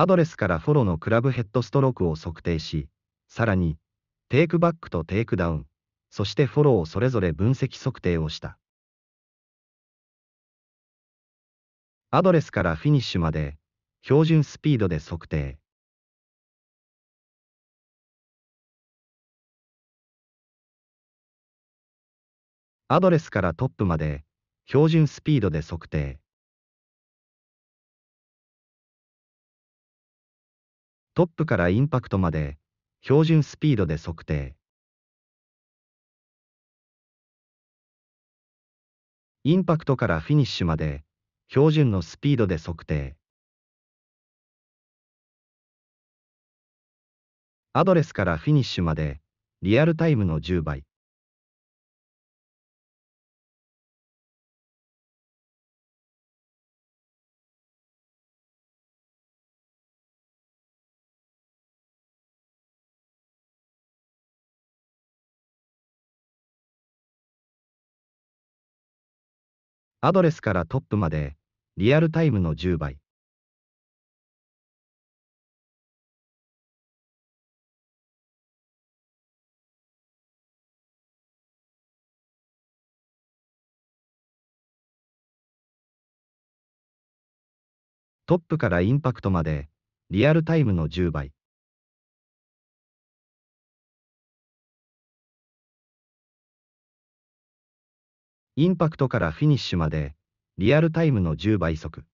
アドレスからフォローのクラブヘッドストロークを測定し、さらに、テイクバックとテイクダウン、そしてフォローをそれぞれ分析測定をした。アドレスからフィニッシュまで、標準スピードで測定。アドレスからトップまで、標準スピードで測定。トップからインパクトまで、標準スピードで測定。インパクトからフィニッシュまで、標準のスピードで測定。アドレスからフィニッシュまで、リアルタイムの10倍。アドレスからトップまで、リアルタイムの10倍。トップからインパクトまで、リアルタイムの10倍。インパクトからフィニッシュまで、リアルタイムの10倍速。